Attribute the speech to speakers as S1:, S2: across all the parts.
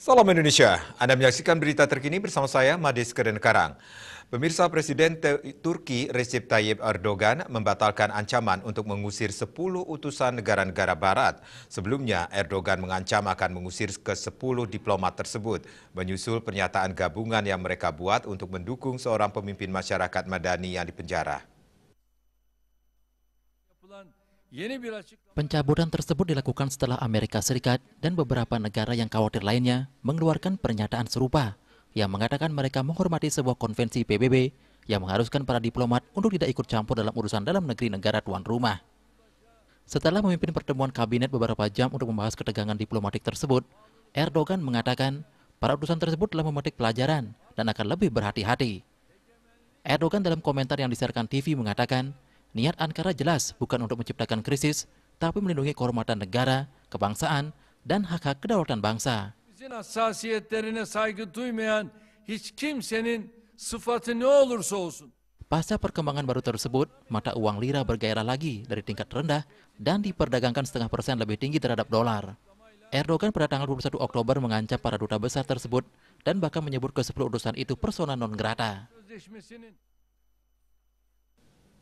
S1: Salam Indonesia, Anda menyaksikan berita terkini bersama saya, Madis Karang. Pemirsa Presiden Turki Recep Tayyip Erdogan membatalkan ancaman untuk mengusir 10 utusan negara-negara barat. Sebelumnya, Erdogan mengancam akan mengusir ke 10 diplomat tersebut, menyusul pernyataan gabungan yang mereka buat untuk mendukung seorang pemimpin masyarakat madani yang dipenjara.
S2: Pencabutan tersebut dilakukan setelah Amerika Serikat dan beberapa negara yang khawatir lainnya mengeluarkan pernyataan serupa yang mengatakan mereka menghormati sebuah konvensi PBB yang mengharuskan para diplomat untuk tidak ikut campur dalam urusan dalam negeri negara tuan rumah. Setelah memimpin pertemuan kabinet beberapa jam untuk membahas ketegangan diplomatik tersebut, Erdogan mengatakan para urusan tersebut telah memetik pelajaran dan akan lebih berhati-hati. Erdogan dalam komentar yang disiarkan TV mengatakan, Niat Ankara jelas bukan untuk menciptakan krisis, tapi melindungi kehormatan negara, kebangsaan, dan hak-hak kedaulatan bangsa. Pasca perkembangan baru tersebut, mata uang lira bergairah lagi dari tingkat rendah dan diperdagangkan setengah persen lebih tinggi terhadap dolar. Erdogan pada tanggal 21 Oktober mengancam para duta besar tersebut dan bahkan menyebut ke-10 urusan itu persona non grata.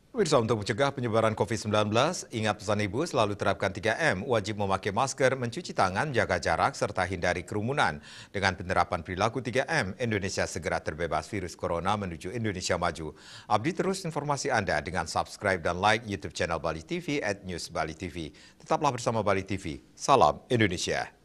S2: Pemirsa
S1: untuk mencegah penyebaran COVID-19, ingat pesan ibu selalu terapkan 3M, wajib memakai masker, mencuci tangan, jaga jarak, serta hindari kerumunan. Dengan penerapan perilaku 3M, Indonesia segera terbebas virus corona menuju Indonesia maju. Abdi terus informasi Anda dengan subscribe dan like YouTube channel Bali TV at News Bali TV. Tetaplah bersama Bali TV. Salam Indonesia.